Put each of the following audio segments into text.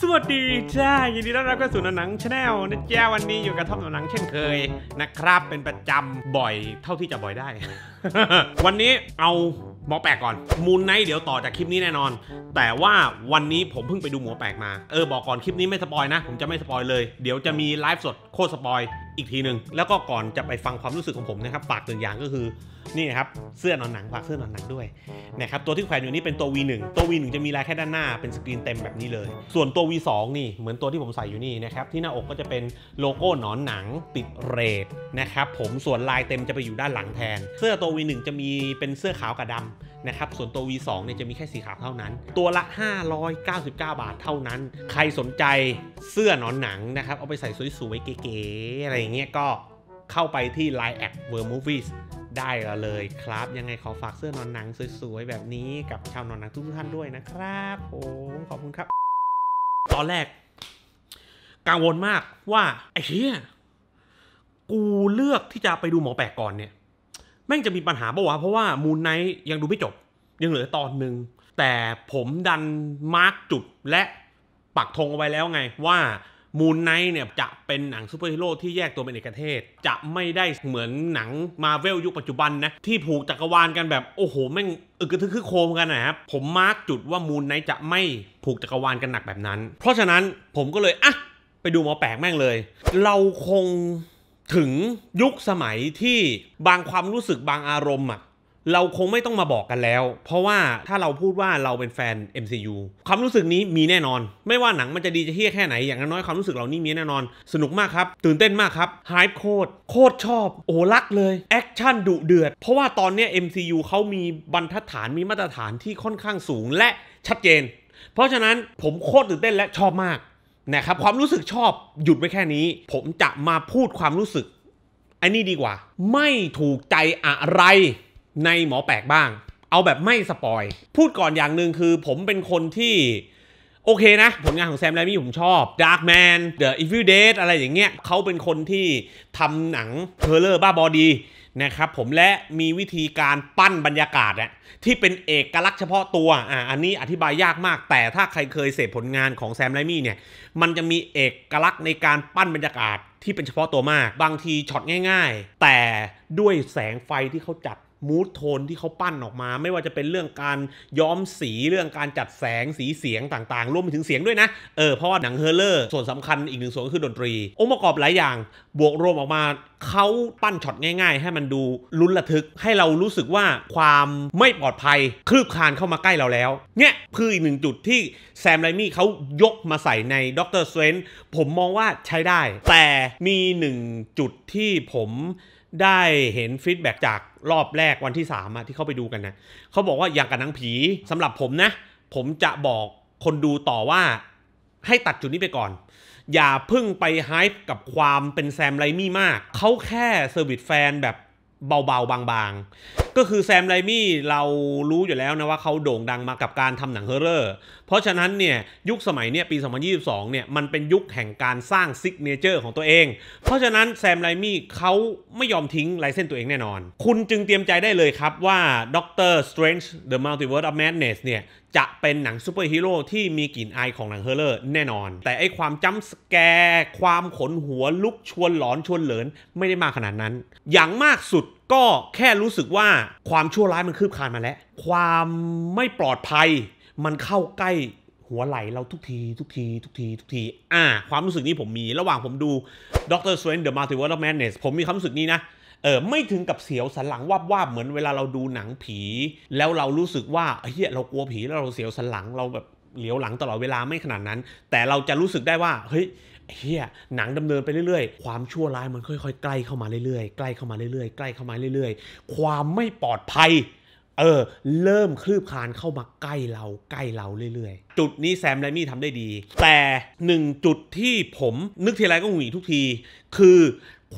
สวัสดีจ้ายินดีต้อนรับเข้าสู่หนังชาแนลนะจ้าวันนี้อยู่กับท็อปหนังเช่นเคยนะครับ เป็นประจำบ่อยเท่าที่จะบ่อยได้ วันนี้เอาหมอแปลกก่อนมูลไนเดี๋ยวต่อจากคลิปนี้แน่นอน แต่ว่าวันนี้ผมเพิ่งไปดูหมอแปลกมาเออบอกก่อนคลิปนี้ไม่สปอยนะ ผมจะไม่สปอยเลยเดี๋ยวจะมีไลฟ์สดโคตรสปอยอีกทีหนึ่งแล้วก็ก่อนจะไปฟังความรู้สึกของผมนะครับฝากหนึ่งอย่างก็คือ นี่นะครับ เสื้อนอนหนังฝากเสื้อนอนหนังด้วยนะครับตัวที่แขวนอยู่นี้เป็นตัว V1 ตัว V1 จะมีลายแค่ด้านหน้าเป็นสกรีนเต็มแบบนี้เลย ส่วนตัว V2 นี่ เหมือนตัวที่ผมใส่อยู่นี่นะครับที่หน้าอกก็จะเป็นโลโก้หนอนหนังติดเรดนะครับผมส่วนลายเต็มจะไปอยู่ด้านหลังแทนเสื้อตัว V1 จะมีเป็นเสื้อขาวกับดำนะครับส่วนตัว V2 เนี่ยจะมีแค่สีขาวเท่านั้น ตัวละ 599 บาทเท่านั้น ใครสนใจเสื้อหนอนหนังนะครับ เอาไปใส่สวยๆเก๋ๆอะไรอย่างเงี้ยก็เข้าไปที่ Line แอดเวอร์มูฟได้เลยครับ ยังไงขอฝากเสื้อนอนหนัง สวยๆแบบนี้กับชาวนอนหนังทุกท่านด้วยนะครับผมขอบคุณครับ ตอนแรก กังวลมากว่า ไอ้เหี้ยกูเลือกที่จะไปดูหมอแปลกก่อนเนี่ยแม่งจะมีปัญหาปะวะ เพราะว่ามูนไนยังดูไม่จบ ยังเหลือตอนหนึ่งแต่ผมดันมาร์กจุดและปักธงเอาไว้แล้วไง ว่ามูนไนเนี่ยจะเป็นหนังซูเปอร์ฮีโร่ที่แยกตัวเป็นเอกเทศจะไม่ได้เหมือนหนังมาเวลยุคปัจจุบันนะที่ผูกจักรวาลกันแบบ โอ้โหแม่งอึกระทึกคือโคมกันนะครับ ผมมาร์กจุดว่ามูนไนจะไม่ผูกจักรวาลกันหนักแบบนั้น เพราะฉะนั้นผมก็เลยอ่ะไปดูหมอแปลกแม่งเลย เราคงถึงยุคสมัยที่บางความรู้สึกบางอารมณ์อะเราคงไม่ต้องมาบอกกันแล้ว เพราะว่าถ้าเราพูดว่าเราเป็นแฟน MCU ความรู้สึกนี้มีแน่นอน ไม่ว่าหนังมันจะดีจะเฮี้ยแค่ไหน อย่างน้อยความรู้สึกเรานี่มีแน่นอนสนุกมากครับ ตื่นเต้นมากครับฮป์โคตรโคตรชอบ โอ้รักเลยแอคชั่นดุเดือด เพราะว่าตอนนี้ MCU เขามีบรรทัดฐานมีมาตรฐานที่ค่อนข้างสูงและชัดเจน เพราะฉะนั้นผมโคตรตื่นเต้นและชอบมากนะครับ ความรู้สึกชอบหยุดไว้แค่นี้ ผมจะมาพูดความรู้สึก อันนี้ดีกว่า ไม่ถูกใจอะไรในหมอแปลกบ้าง เอาแบบไม่สปอย พูดก่อนอย่างหนึ่งคือผมเป็นคนที่ โอเคนะ ผลงานของแซมไรมี่ผมชอบ Dark Man The Evil Dead อะไรอย่างเงี้ยเขาเป็นคนที่ทำหนังเฮอร์เลอร์บ้าบอดีนะครับผมและมีวิธีการปั้นบรรยากาศที่เป็นเอกลักษณ์เฉพาะตัวอ่าอันนี้อธิบายยากมาก แต่ถ้าใครเคยเสพผลงานของแซมไรมี่เนี่ยมันจะมีเอกลักษณ์ในการปั้นบรรยากาศ ที่เป็นเฉพาะตัวมากบางทีช็อตง่ายๆ แต่ด้วยแสงไฟที่เขาจัดมูทโทนที่เขาปั้นออกมาไม่ว่าจะเป็นเรื่องการย้อมสีเรื่องการจัดแสงสีเสียงต่างๆรวมไปถึงเสียงด้วยนะเออเพราะว่าหนังเฮอร์เลอร์ส่วนสำคัญอีกหนึ่งส่วนคือดนตรี องค์ประกอบหลายอย่างบวกรวมออกมาเขาปั้นช็อตง่าย ๆ ให้มันดูลุ้นระทึกให้เรารู้สึกว่าความไม่ปลอดภัยคลืบคานเข้ามาใกล้เราแล้วเนี่ยคืออีกหนึ่งจุดที่แซมไรมี่เขายกมาใส่ในด็อกเตอร์สเวนผมมองว่าใช้ได้ แต่มีหนึ่งจุดที่ผมได้เห็นฟีดแบ็จากรอบแรกวันที่3ามที่เขาไปดูกันนะเขาบอกว่าอย่างกับหนังผีสำหรับผมนะ ผมจะบอกคนดูต่อว่า ให้ตัดจุดนี้ไปก่อน อย่าพึ่งไปไฮป์กับความเป็นแซมไรมี่มาก เขาแค่เซอร์วิสแฟนแบบเบาๆ บางๆก็คือแซมไรมี่เรารู้อยู่แล้วนะว่าเขาโด่งดังมากับการทำหนังเฮอร์เรอร์ เพราะฉะนั้นเนี่ย ยุคสมัยเนี่ยปี 2022 เนี่ยมันเป็นยุคแห่งการสร้างซิกเนเจอร์ของตัวเอง เพราะฉะนั้นแซมไรมี่เขาไม่ยอมทิ้งลายเส้นตัวเองแน่นอน คุณจึงเตรียมใจได้เลยครับว่าด็อกเตอร์สเตรนจ์เดอะมัลติเวิร์สออฟแมดเนสเนี่ยจะเป็นหนังซูเปอร์ฮีโร่ที่มีกลิ่นอายของหนังเฮอร์เรอร์แน่นอน แต่ไอความจ้ำสแกร์ความขนหัวลุกชวนหลอนชวนเหลินไม่ได้มากขนาดนั้น อย่างมากสุดก็แค่รู้สึกว่าความชั่วร้ายมันคืบคานมาแล้ว ความไม่ปลอดภัย มันเข้าใกล้หัวไหลเราทุกที ทุกที ทุกที ทุกที อ่าความรู้สึกนี้ผมมีระหว่างผมดูด็อกเตอร์สเวนเดอะมาร์ติ r อร์ f m a d น e s ผมมีความรู้สึกนี้นะเออไม่ถึงกับเสียวสันหลังวาบวาบเหมือนเวลาเราดูหนังผี แล้วเรารู้สึกว่าเฮียเรากลัวผี แล้วเราเสียวสันหลังเราแบบเหลียวหลังตลอดเวลาไม่ขนาดนั้น แต่เราจะรู้สึกได้ว่าเฮ้ยเฮียหนังดำเนินไปเรื่อยๆ ความชั่วร้ายมันค่อยๆใกล้เข้ามาเรื่อยๆใกล้เข้ามาเรื่อยๆใกล้เข้ามาเรื่อยๆ ความไม่ปลอดภัย เออ เริ่มคลืบคลานเข้ามาใกล้เราใกล้เราเรื่อยๆ จุดนี้แซมไรมี่ทำได้ดี แต่หนึ่งจุดที่ผมนึกทีไรก็หงุดหงิดทุกทีคือ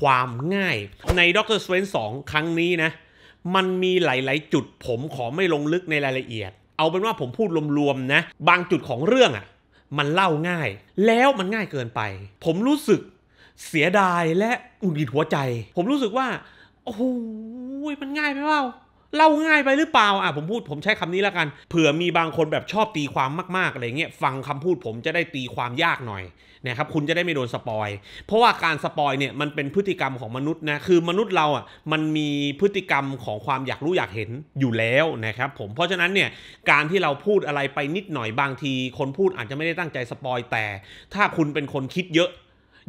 ความง่ายในด็อกเตอร์สเวนสองครั้งนี้นะ มันมีหลายๆจุดผมขอไม่ลงลึกในรายละเอียด เอาเป็นว่าผมพูดรวมๆนะบางจุดของเรื่องอะมันเล่าง่ายแล้วมันง่ายเกินไป ผมรู้สึกเสียดายและอุ่นหิดหัวใจ ผมรู้สึกว่า โอ้โหมันง่ายไปเปล่าเล่าง่ายไปหรือเปล่าอ่ะผมพูด ผมใช้คำนี้แล้วกัน เผื่อมีบางคนแบบชอบตีความมากๆอะไรเงี้ย ฟังคำพูดผมจะได้ตีความยากหน่อยนะครับ คุณจะได้ไม่โดนสปอย เพราะว่าการสปอยเนี่ย มันเป็นพฤติกรรมของมนุษย์นะ คือมนุษย์เราอ่ะมันมีพฤติกรรมของความอยากรู้อยากเห็นอยู่แล้วนะครับผม เพราะฉะนั้นเนี่ย การที่เราพูดอะไรไปนิดหน่อยบางที คนพูดอาจจะไม่ได้ตั้งใจสปอย แต่ ถ้าคุณเป็นคนคิดเยอะ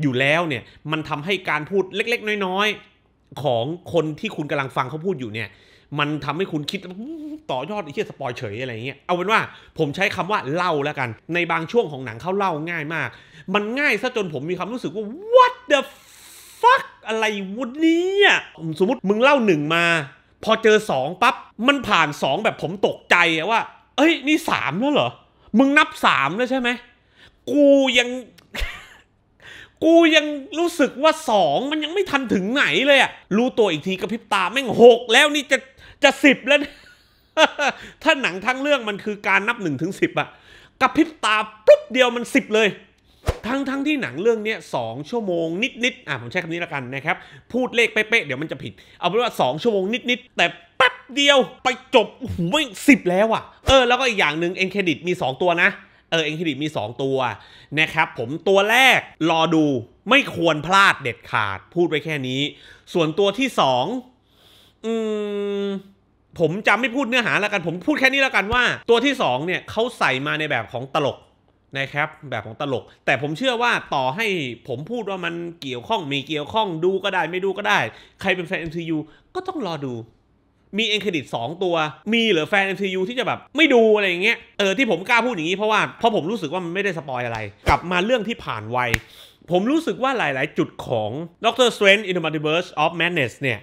อยู่แล้วเนี่ย มันทำให้การพูดเล็ก ๆ น้อย ๆ ของคนที่คุณกำลังฟังเขาพูดอยู่เนี่ยมันทำให้คุณคิดต่อยอดไอ้เชี่ยสปอยเฉยอะไรเงี้ยเอาเป็นว่า ผมใช้คำว่าเล่าแล้วกัน ในบางช่วงของหนังเขาเล่าง่ายมาก มันง่ายซะจนผมมีความรู้สึกว่า what the fuck อะไรวุ้นนี้สมมติมึงเล่าหนึ่งมา พอเจอสองปั๊บมันผ่านสองแบบผมตกใจว่า เอ้ยนี่สามแล้วเหรอ มึงนับสามแล้วใช่ไหม กูยัง กูยังรู้สึกว่าสองมันยังไม่ทันถึงไหนเลยอะรู้ตัวอีกทีกระพริบตาแม่งหกแล้วนี่จะจะสิบแล้ว ถ้าหนังทั้งเรื่องมันคือการนับหนึ่งถึงสิบอะกระพริบตาปุ๊บเดียวมันสิบเลย ทั้งทั้งที่หนังเรื่องนี้สองชั่วโมงนิดนิดอ่ะผมใช้คำนี้ละกันนะครับ พูดเลขเป๊ะๆเดี๋ยวมันจะผิด เอาเป็นว่าสองชั่วโมงนิดนิดแต่แป๊บเดียวไปจบ โอ้โหไม่สิบแล้วอะเออแล้วก็อีกอย่างหนึ่งเอ็นเครดิตมี 2 ตัวนะ เออเอ็นเครดิตมี 2 ตัวนะครับ ผมตัวแรกรอดูไม่ควรพลาดเด็ดขาดพูดไปแค่นี้ ส่วนตัวที่ 2อืม ผมจะไม่พูดเนื้อหาแล้วกันผมพูดแค่นี้แล้วกันว่า ตัวที่2เนี่ยเขาใส่มาในแบบของตลกนะครับ แบบของตลก แต่ผมเชื่อว่าต่อให้ผมพูดว่ามันเกี่ยวข้อง มีเกี่ยวข้องดูก็ได้ ไม่ดูก็ได้ ใครเป็นแฟน MCU ก็ต้องรอดู มีเอ็นเครดิตสตัว มีหรือแฟน MCU ที่จะแบบไม่ดูอะไรอย่างเงี้ยเออที่ผมกล้าพูดอย่างนี้เพราะว่าเพราะผมรู้สึกว่ามันไม่ได้สปอยอะไร กลับมาเรื่องที่ผ่านวัยผมรู้สึกว่าหลาย ๆ จุดของ Doctor Strange in the Multiverse of Madness เนี่ย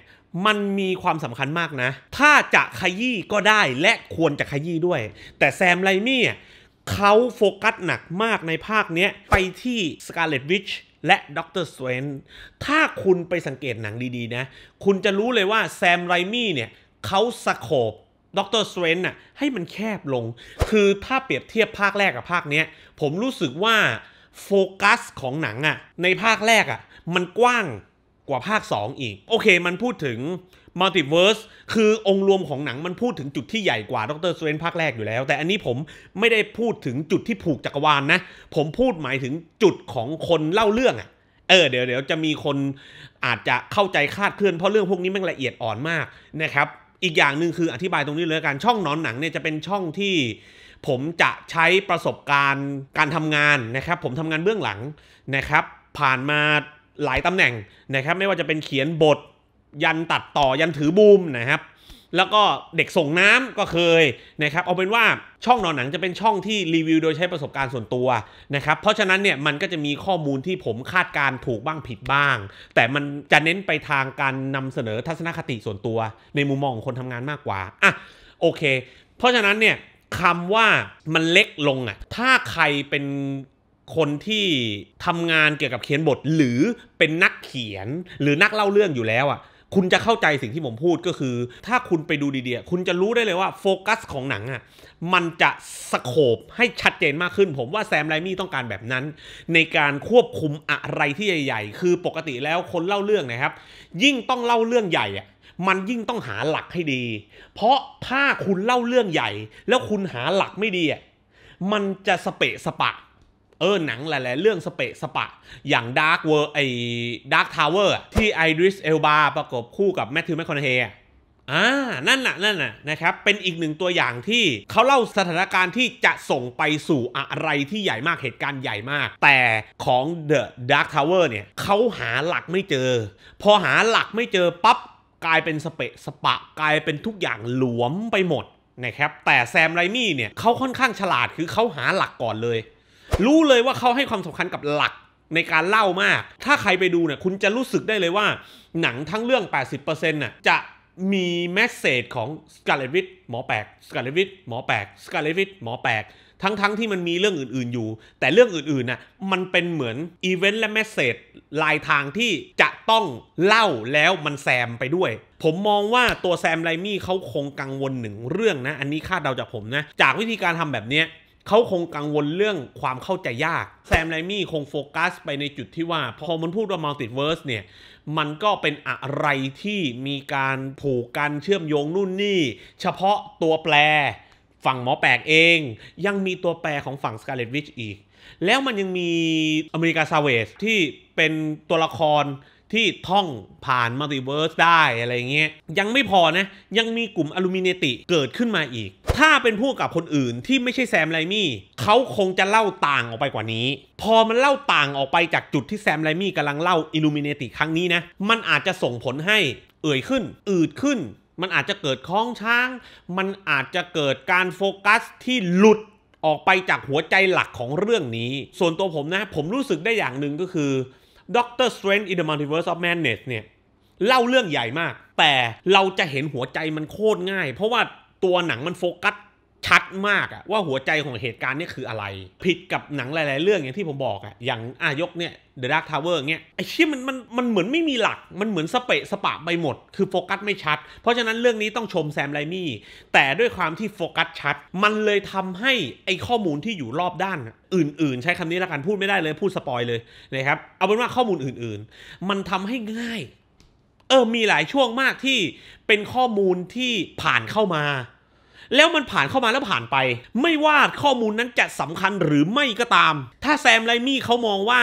มันมีความสำคัญมากนะ ถ้าจะขยี้ก็ได้และควรจะขยี้ด้วย แต่แซมไรมี่เขาโฟกัสหนักมากในภาคนี้ไปที่ Scarlet Witch และด็อกเตอร์สเวนถ้าคุณไปสังเกตหนังดี ๆนะ คุณจะรู้เลยว่าแซมไรมี่เนี่ยเขาสโคบด็อกเตอร์สเวนน่ะให้มันแคบลง คือถ้าเปรียบเทียบภาคแรกกับภาคเนี้ย ผมรู้สึกว่าโฟกัสของหนังอะ่ะในภาคแรกอะ่ะมันกว้างกว่าภาค 2 อีก โอเคมันพูดถึงมัลติเวิร์สคือองค์รวมของหนังมันพูดถึงจุดที่ใหญ่กว่าดรสเวนภาคแรกอยู่แล้ว แต่อันนี้ผมไม่ได้พูดถึงจุดที่ผูกจักรวาลนนะผมพูดหมายถึงจุดของคนเล่าเรื่องอะเออเดี๋ยวเดี๋ยว จะมีคนอาจจะเข้าใจคาดเคลื่อนเพราะเรื่องพวกนี้มันละเอียดอ่อนมากนะครับ อีกอย่างหนึ่งคืออธิบายตรงนี้เลยการช่องนอนหนังเนี่ยจะเป็นช่องที่ ผมจะใช้ประสบการณ์การทำงานนะครับผมทำงานเบื้องหลังนะครับผ่านมาหลายตำแหน่งนะครับไม่ว่าจะเป็นเขียนบทยันตัดต่อยันถือบูมนะครับ แล้วก็เด็กส่งน้ำก็เคยนะครับเอาเป็นว่าช่องนอนหนังจะเป็นช่องที่รีวิวโดยใช้ประสบการณ์ส่วนตัวนะครับเพราะฉะนั้นเนี่ยมันก็จะมีข้อมูลที่ผมคาดการถูกบ้างผิดบ้าง แต่มันจะเน้นไปทางการนำเสนอทัศนคติส่วนตัว ในมุมมองของคนทำงานมากกว่าอ่ะโอเค เพราะฉะนั้นเนี่ยคำว่ามันเล็กลงอ่ะถ้าใครเป็นคนที่ทำงานเกี่ยวกับเขียนบทหรือเป็นนักเขียนหรือนักเล่าเรื่องอยู่แล้วอะ่ะคุณจะเข้าใจสิ่งที่ผมพูดก็คือ ถ้าคุณไปดูดีๆคุณจะรู้ได้เลยว่าโฟกัสของหนังอะ่ะมันจะสโคบให้ชัดเจนมากขึ้น ผมว่าแซมไรมี่ต้องการแบบนั้น ในการควบคุมอะไรที่ใหญ่ๆ คือปกติแล้วคนเล่าเรื่องนะครับ ยิ่งต้องเล่าเรื่องใหญ่อะมันยิ่งต้องหาหลักให้ดี เพราะถ้าคุณเล่าเรื่องใหญ่แล้วคุณหาหลักไม่ดีอ่ะมันจะสเปะสปะเออหนังหลายๆเรื่องสเปะสปะอย่างดาร์ w เวอร์ไอ้ดาร์คทาวเวอร์ที่ไอริสเอลบาประกบคู่กับแมทธิวแมคคอนเฮอ่านั่นน่ะ นั่นน่ะนะครับ เป็นอีกหนึ่งตัวอย่างที่เขาเล่าสถานการณ์ที่จะส่งไปสู่อะไรที่ใหญ่มากเหตุการณ์ใหญ่มาก แต่ของ The Dark Tower เนี่ยเขาหาหลักไม่เจอ พอหาหลักไม่เจอ ปั๊บ กลายเป็นสเปะสปะ กลายเป็นทุกอย่างหลวมไปหมด นะครับ แต่แซมไรมี่เนี่ยเขาค่อนข้างฉลาดคือเขาหาหลักก่อนเลยรู้เลยว่าเขาให้ความสำคัญกับหลักในการเล่ามาก ถ้าใครไปดูเนี่ยคุณจะรู้สึกได้เลยว่า หนังทั้งเรื่อง 80%น่ะจะมีแมสเซจของสกาเลวิทหมอแปลกสกาเลวิทหมอแปลกสกาเลวิทหมอแปลกทั้งๆทที่มันมีเรื่องอื่นๆอยู่ แต่เรื่องอื่นๆน่ะมันเป็นเหมือนอีเวนต์และแมสเซจลายทางที่จะต้องเล่าแล้วมันแซมไปด้วย ผมมองว่าตัวแซมไรมี่เขาคงกังวลหนึ่งเรื่องนะ อันนี้คาดเดาจากผมนะ จากวิธีการทำแบบเนี้ยเขาคงกังวลเรื่องความเข้าใจยาก แซมไรมี่คงโฟกัสไปในจุดที่ว่า พอมันพูดว่ามัลติเวิร์สเนี่ย มันก็เป็นอะไรที่มีการผูกกันเชื่อมโยงนู่นนี่ เฉพาะตัวแปรฝั่งหมอแปลกเอง ยังมีตัวแปรของฝั่งสกาเลตวิชอีก แล้วมันยังมีอเมริกาซาเวสที่เป็นตัวละครที่ท่องผ่านมัลติเวิร์สได้อะไรเงี้ยยังไม่พอนะยังมีกลุ่มอลูมิเนติ เกิดขึ้นมาอีกถ้าเป็นผู้กับคนอื่นที่ไม่ใช่แซมไรมี่เขาคงจะเล่าต่างออกไปกว่านี้ พอมันเล่าต่างออกไปจากจุดที่แซมไรมี่กำลังเล่าอิลูมิเนติครั้งนี้นะ มันอาจจะส่งผลให้เอ่ยขึ้น อืดขึ้น มันอาจจะเกิดคล้องช้าง มันอาจจะเกิดการโฟกัสที่หลุดออกไปจากหัวใจหลักของเรื่องนี้ ส่วนตัวผมนะ ผมรู้สึกได้อย่างหนึ่งก็คือ d ร์สเ r Strange in the Multiverse of Madness เนี่ยเล่าเรื่องใหญ่มาก แต่เราจะเห็นหัวใจมันโคตรง่าย เพราะว่าตัวหนังมันโฟกัสชัดมากอะว่าหัวใจของเหตุการณ์นี่คืออะไร ผิดกับหนังหลายๆเรื่องอย่างที่ผมบอกอะอย่างอายกเนี่ย The Dark Tower เนี่ยไอ้ชี่มันมันมันเหมือนไม่มีหลัก มันเหมือนสเปะสปะไปหมด คือโฟกัสไม่ชัด เพราะฉะนั้นเรื่องนี้ต้องชมแซมไรมี่ แต่ด้วยความที่โฟกัสชัด มันเลยทำให้ไอ้ข้อมูลที่อยู่รอบด้านอื่น ๆ ใช้คำนี้ละกันพูดไม่ได้เลย พูดสปอยเลยนะครับเอาเป็นว่าข้อมูลอื่นๆ มันทำให้ง่ายเออมีหลายช่วงมากที่เป็นข้อมูลที่ผ่านเข้ามาแล้วมันผ่านเข้ามาแล้วผ่านไป ไม่ว่าข้อมูลนั้นจะสำคัญหรือไม่ก็ตาม ถ้าแซมไรมี่เขามองว่า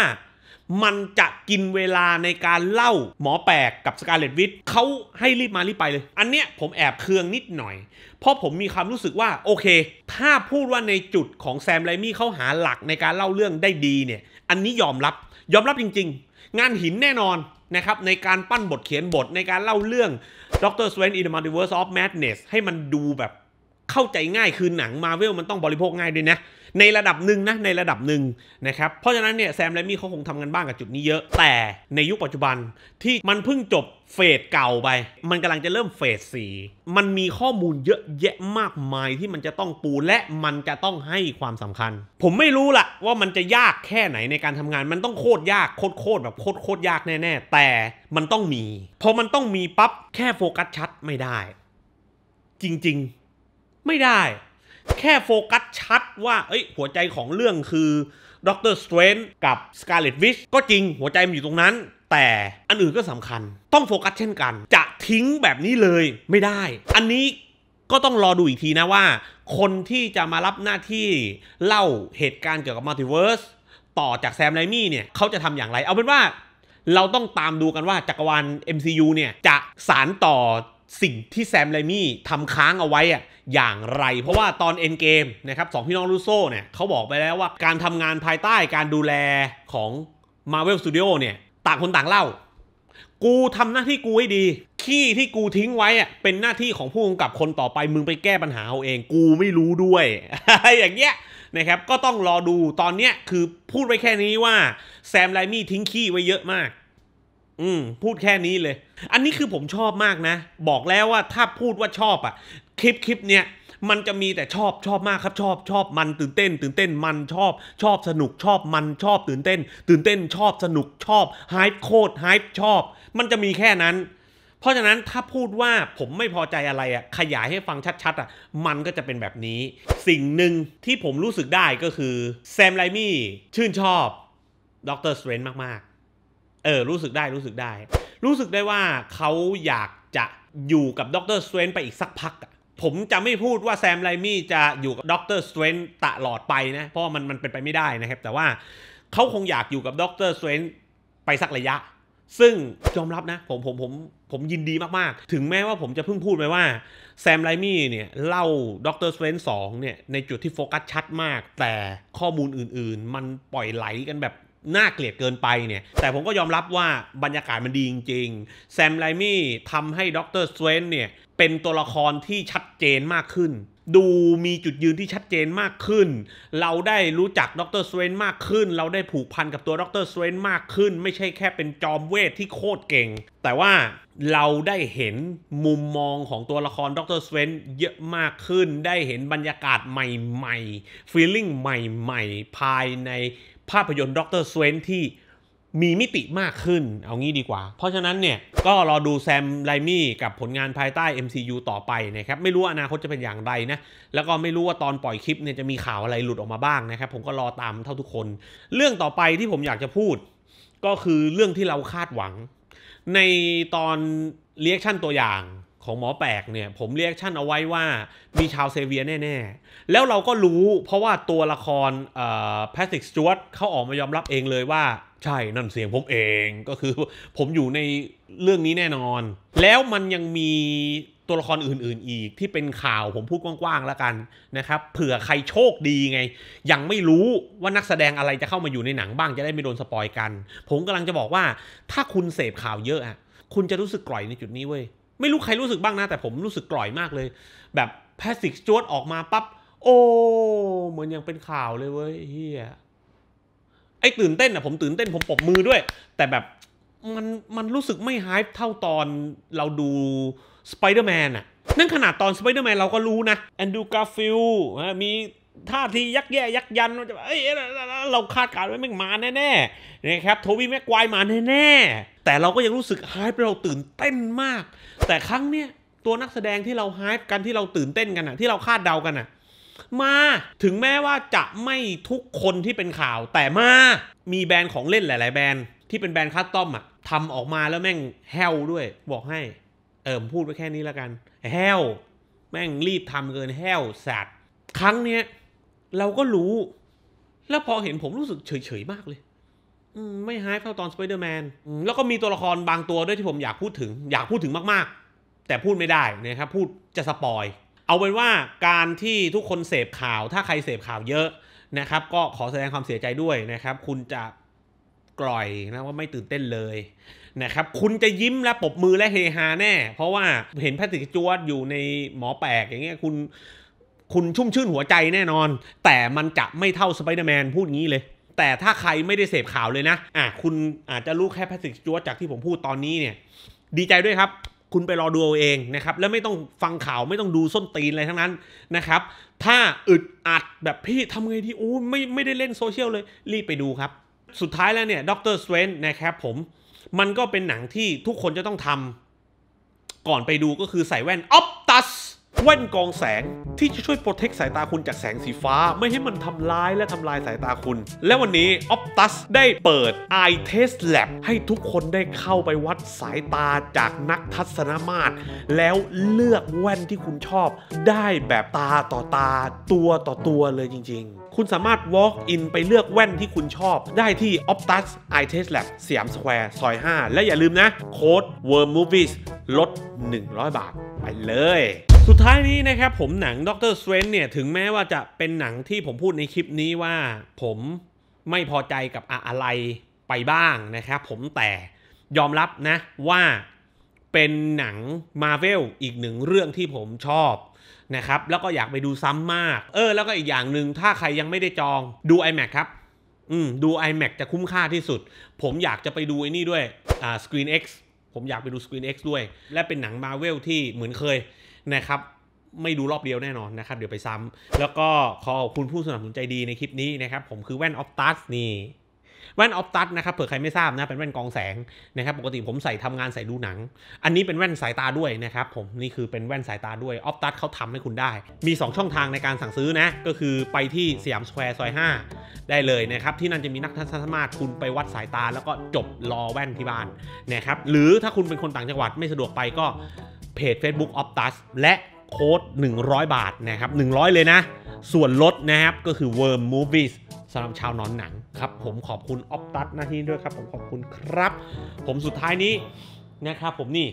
มันจะกินเวลาในการเล่าหมอแปลกกับสกาเลตวิทเขาให้รีบมารีบไปเลย อันเนี้ยผมแอบเคืองนิดหน่อย เพราะผมมีความรู้สึกว่า โอเค ถ้าพูดว่าในจุดของแซมไรมี่เขาหาหลักในการเล่าเรื่องได้ดีเนี่ย อันนี้ยอมรับ ยอมรับจริงๆ งานหินแน่นอนนะครับในการปั้นบทเขียนบทในการเล่าเรื่อง Dr. Swain in the Multiverse of Madness ให้มันดูแบบเข้าใจง่ายคือหนังมาเวลมันต้องบริโภคง่ายด้วยนะ ในระดับหนึ่งนะในระดับหนึ่งนะครับเพราะฉะนั้นเนี่ยแซมและมี่เขาคงทำกันบ้างกับจุดนี้เยอะ แต่ในยุคปัจจุบันที่มันเพิ่งจบเฟสเก่าไป มันกำลังจะเริ่มเฟสสี่มันมีข้อมูลเยอะแยะมากมายที่มันจะต้องปูและมันจะต้องให้ความสำคัญ ผมไม่รู้ละว่ามันจะยากแค่ไหนในการทำงาน มันต้องโคตรยากโคตรโคตรแบบโคตรโคตรยากแน่ๆแต่มันต้องมี พอมันต้องมีปั๊บแค่โฟกัสชัด ไม่ได้ จริง ๆไม่ได้แค่โฟกัสชัดว่าเอ้ยหัวใจของเรื่องคือด็อกเตอร์สเตรนกับสกาเลตวิชก็จริงหัวใจมันอยู่ตรงนั้น แต่อันอื่นก็สำคัญ ต้องโฟกัสเช่นกัน จะทิ้งแบบนี้เลยไม่ได้ อันนี้ก็ต้องรอดูอีกทีนะว่า คนที่จะมารับหน้าที่เล่าเหตุการณ์เกี่ยวกับมัลติเวิร์สต่อจากแซมไรมี่เนี่ยเขาจะทำอย่างไร เอาเป็นว่า เราต้องตามดูกันว่าจักรวาล MCU เนี่ยจะสารต่อสิ่งที่แซมไรมี่ทำค้างเอาไว้อะอย่างไร เพราะว่าตอนเอ็นเกมนะครับสองพี่น้องลูโซ่เนี่ยเขาบอกไปแล้วว่า การทำงานภายใต้การดูแลของ Marvel Studio เนี่ย ต่างคนต่างเล่า กูทำหน้าที่กูให้ดี ขี้ที่กูทิ้งไว้อะเป็นหน้าที่ของผู้กำกับคนต่อไปมึงไปแก้ปัญหาเอาเองกูไม่รู้ด้วยอย่างเงี้ยนะครับก็ต้องรอดูตอนเนี้ยคือพูดไว้แค่นี้ว่า แซมไรมี่ทิ้งขี้ไว้เยอะมากอืมพูดแค่นี้เลย อันนี้คือผมชอบมากนะ บอกแล้วว่าถ้าพูดว่าชอบอะ่ะ คลิปคลิปเนี้ย มันจะมีแต่ชอบชอบมากครับชอบชอบมันตื่นเต้น ตื่นเต้นมันชอบ ชอบสนุกชอบมันชอบตื่นเต้น ตื่นเต้น ชอบสนุกชอบไฮป์โคตรไฮป์ชอบ มันจะมีแค่นั้น เพราะฉะนั้นถ้าพูดว่าผมไม่พอใจอะไรอ่ะขยายให้ฟังชัดๆอ่ะมันก็จะเป็นแบบนี้ สิ่งหนึ่งที่ผมรู้สึกได้ก็คือแซมไรมี่ชื่นชอบด็อกเตอร์สเตรนมากๆเออรู้สึกได้รู้สึกได้ รู้สึกได้ว่าเขาอยากจะอยู่กับด็อกเตอร์สเวนไปอีกสักพักผมจะไม่พูดว่าแซมไรมี่จะอยู่กับด็อกเตอร์สเวนตลอดไปนะเพราะมันมันเป็นไปไม่ได้นะครับแต่ว่าเขาคงอยากอยู่กับด็อกเตอร์สเวนไปสักระยะ ซึ่งยอมรับนะผมผมผมผมยินดีมากๆถึงแม้ว่าผมจะเพิ่งพูดไปว่าแซมไรมี่เนี่ยเล่าด็อกเตอร์สเวนสองเนี่ยในจุดที่โฟกัสชัดมาก แต่ข้อมูลอื่น ๆ มันปล่อยไหลกันแบบน่าเกลียดเกินไปเนี่ย แต่ผมก็ยอมรับว่าบรรยากาศมันดีจริงๆแซมไลมี่ทำให้ด็อกเตอร์สเวนเนี่ยเป็นตัวละครที่ชัดเจนมากขึ้น ดูมีจุดยืนที่ชัดเจนมากขึ้น เราได้รู้จักด็อกเตอร์สเวนมากขึ้น เราได้ผูกพันกับตัวด็อกเตอร์สเวนมากขึ้น ไม่ใช่แค่เป็นจอมเวทที่โคตรเก่ง แต่ว่าเราได้เห็นมุมมองของตัวละครด็อกเตอร์สเวนเยอะมากขึ้นได้เห็นบรรยากาศใหม่ๆฟีลลิ่งใหม่ๆภายในภาพยนตร์ด็อกเตอร์สวนที่มีมิติมากขึ้นเอางี้ดีกว่า เพราะฉะนั้นเนี่ย ก็รอดูแซมไรมี่กับผลงานภายใต้ MCU ต่อไปนะครับ ไม่รู้อนาคตจะเป็นอย่างไรนะ แล้วก็ไม่รู้ว่าตอนปล่อยคลิปเนี่ย จะมีข่าวอะไรหลุดออกมาบ้างนะครับ ผมก็รอตามเท่าทุกคน เรื่องต่อไปที่ผมอยากจะพูด ก็คือเรื่องที่เราคาดหวัง ในตอนเรียกชั่นตัวอย่างของหมอแปลกเนี่ย ผมเรียกชั่นเอาไว้ว่า มีชาวเซเวียแน่ ๆ แล้วเราก็รู้ เพราะว่าตัวละครแพทริกสจวตเขาออกมายอมรับเองเลยว่า ใช่นั่นเสียงผมเองก็คือผมอยู่ในเรื่องนี้แน่นอน แล้วมันยังมีตัวละครอื่นๆอีกที่เป็นข่าวผมพูดกว้างๆแล้วกัน นะครับ เผื่อใครโชคดีไง ยังไม่รู้ว่านักแสดงอะไรจะเข้ามาอยู่ในหนังบ้างจะได้ไม่โดนสปอยกัน ผมกำลังจะบอกว่า ถ้าคุณเสพข่าวเยอะอะคุณจะรู้สึกกร่อยในจุดนี้เว้ยไม่รู้ใครรู้สึกบ้างนะ แต่ผมรู้สึกกล่อยมากเลย แบบ แพสติกจวดออกมาปับ๊บ โอ้ เหมือนยังเป็นข่าวเลยเว้ยเฮียไอ้ตื่นเต้นอ่ะผมตื่นเต้น ผมปบมือด้วย แต่แบบมันมันรู้สึกไม่ฮายเท่าตอนเราดูสไปเดอร์แมนอ่ะนั่นขนาดตอนสไปเดอร์แมนเราก็รู้นะแอนดูการ์ฟิลมีท่าทียักแย่ยักยันจะเอ้ยเราคาดการณ์ไว้แม่งมาแน่ๆนะครับโทบี้แม็กควายมาแน่ๆแต่เราก็ยังรู้สึกฮายเราตื่นเต้นมาก แต่ครั้งเนี้ยตัวนักแสดงที่เราฮายกันที่เราตื่นเต้นกันอะที่เราคาดเดากันอะมาถึงแม้ว่าจะไม่ทุกคนที่เป็นข่าว แต่มามีแบรนด์ของเล่นหลาย ๆ แบรนด์ที่เป็นแบรนด์คัสตอมอะทำออกมาแล้วแม่งแฮลด้วยบอกให้เอิมพูดไปแค่นี้แล้วกันแฮลแม่งรีบทำเกินแฮลสัตว์ครั้งเนี้ยเราก็รู้ แล้วพอเห็นผมรู้สึกเฉยๆมากเลย ไม่หายเท่าตอนสไปเดอร์แมนแล้วก็มีตัวละครบางตัวด้วยที่ผมอยากพูดถึง อยากพูดถึงมากๆ แต่พูดไม่ได้นะครับ พูดจะสปอย เอาเป็นว่าการที่ทุกคนเสพข่าว ถ้าใครเสพข่าวเยอะนะครับ ก็ขอแสดงความเสียใจด้วยนะครับ คุณจะกล่อยนะว่าไม่ตื่นเต้นเลย นะครับ คุณจะยิ้มและปบมือและเฮฮาแน่ เพราะว่าเห็นแพทริกจวดอยู่ในหมอแปลกอย่างเงี้ย คุณคุณชุ่มชื่นหัวใจแน่นอน แต่มันจะไม่เท่าสไปเดอร์แมนพูดงี้เลย แต่ถ้าใครไม่ได้เสพข่าวเลยนะอ่ะคุณอาจจะรู้แค่แพสริกจัวจากที่ผมพูดตอนนี้เนี่ย ดีใจด้วยครับ คุณไปรอดูเอาเองนะครับ แล้วไม่ต้องฟังข่าวไม่ต้องดูส้นตีนอะไรทั้งนั้นนะครับ ถ้าอึดอัดแบบพี่ทำไงดีโอ้ไม่ไม่ได้เล่นโซเชียลเลยรีบไปดูครับ สุดท้ายแล้วเนี่ยด็อกเตอร์สเวนนะครับผมมันก็เป็นหนังที่ทุกคนจะต้องทำก่อนไปดูก็คือใส่แว่นออปตัสแว่นกองแสงที่จะช่วยโปรเทคสายตาคุณจากแสงสีฟ้าไม่ให้มันทำร้ายและทำลายสายตาคุณ และวันนี้ Optus ได้เปิด Eye Test Lab ให้ทุกคนได้เข้าไปวัดสายตาจากนักทัศนมาตร แล้วเลือกแว่นที่คุณชอบ ได้แบบตาต่อตาตัวต่อตัวเลยจริง ๆคุณสามารถ walk in ไปเลือกแว่นที่คุณชอบ ได้ที่ Optus Eye Test Lab สยามสแควร์ซอย5และอย่าลืมนะโค้ด Worm Movies ลด 100 บาทไปเลย สุดท้ายนี้นะครับผมหนังด็อกเตอร์สเวนเนี่ยถึงแม้ว่าจะเป็นหนังที่ผมพูดในคลิปนี้ว่าผมไม่พอใจกับอะไรไปบ้างนะครับ ผมแต่ยอมรับนะว่าเป็นหนังมาเวลอีกหนึ่งเรื่องที่ผมชอบนะครับแล้วก็อยากไปดูซ้ำมากเออแล้วก็อีกอย่างหนึ่งถ้าใครยังไม่ได้จองดู iMac ครับ อืมดู iMac จะคุ้มค่าที่สุด ผมอยากจะไปดูไอ้นี่ด้วยอ่าสกรีนเผมอยากไปดู Screen X ด้วย และเป็นหนังมาเวลที่เหมือนเคยนะครับไม่ดูรอบเดียวแน่นอนนะครับเดี๋ยวไปซ้ำแล้วก็ขอขอบคุณผู้สนับสนุนใจดีในคลิปนี้นะครับผมคือแว่นออฟตัสนี่แว่นออฟตัสนะครับเผื่อใครไม่ทราบนะเป็นแว่นกองแสงนะครับปกติผมใส่ทำงานใส่ดูหนัง อันนี้เป็นแว่นสายตาด้วยนะครับผมนี่คือเป็นแว่นสายตาด้วยออฟตัสเขาทำให้คุณได้ มี 2 ช่องทางในการสั่งซื้อนะ ก็คือไปที่สยามสแควร์ซอย5ได้เลยนะครับ ที่นั่นจะมีนักทัศนมาตรคุณไปวัดสายตา แล้วก็จบรอแว่นที่บ้านนะครับ หรือถ้าคุณเป็นคนต่างจังหวัดไม่สะดวกไปก็เพจ Facebook Optus และโค้ด100 บาทนะครับ100 เลยนะ ส่วนลดนะครับก็คือ Worm Movies สำหรับชาวนอนหนังครับผมขอบคุณออฟตัสหน้าที่ด้วยครับผมขอบคุณครับ ผมสุดท้ายนี้นะครับผมนี่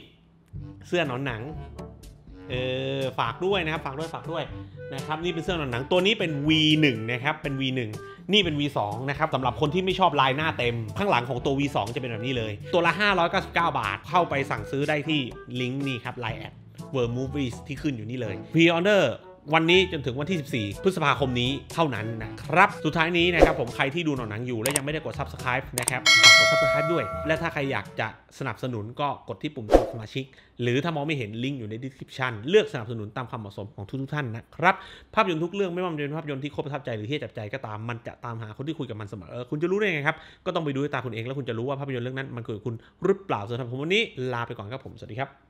เสื้อนอนหนังเออฝากด้วยนะครับฝากด้วยฝากด้วยนะครับนี่เป็นเสื้อนอนหนังตัวนี้เป็น V1 นะครับเป็น V1 นี่เป็น V2 นะครับสำหรับคนที่ไม่ชอบลายหน้าเต็ม ข้างหลังของตัว V2 จะเป็นแบบนี้เลย ตัวละ599บาทเข้าไปสั่งซื้อได้ที่ลิงก์นี้ครับไลน์แอดเวอร์มูฟวีสที่ขึ้นอยู่นี่เลยพรีออเดอร์วันนี้จนถึงวันที่ 14พฤษภาคมนี้เท่านั้นนะครับ สุดท้ายนี้นะครับ ผมใครที่ดูหนังอยู่และยังไม่ได้กด subscribe นะครับฝากกด subscribe ด้วย และถ้าใครอยากจะสนับสนุนก็กดที่ปุ่มสมาชิก หรือถ้ามองไม่เห็น ลิงก์อยู่ใน description เลือกสนับสนุนตามความเหมาะสมของทุกท่านนะครับ ภาพยนตร์ทุกเรื่องไม่ว่าจะเป็นภาพยนตร์ที่โคตรประทับใจหรือที่จับใจก็ตามมันจะตามหาคนที่คุยกับมันเสมอคุณจะรู้ได้ไงครับก็ต้องไปดูด้วยตาคุณเองแล้วคุณจะรู้ว่าภาพยนตร์เรื่องนั้นมันคือคุณหรือเปล่าสำหรับผมวันนี้ลาไปก่อนครับผมสวัสดีครับ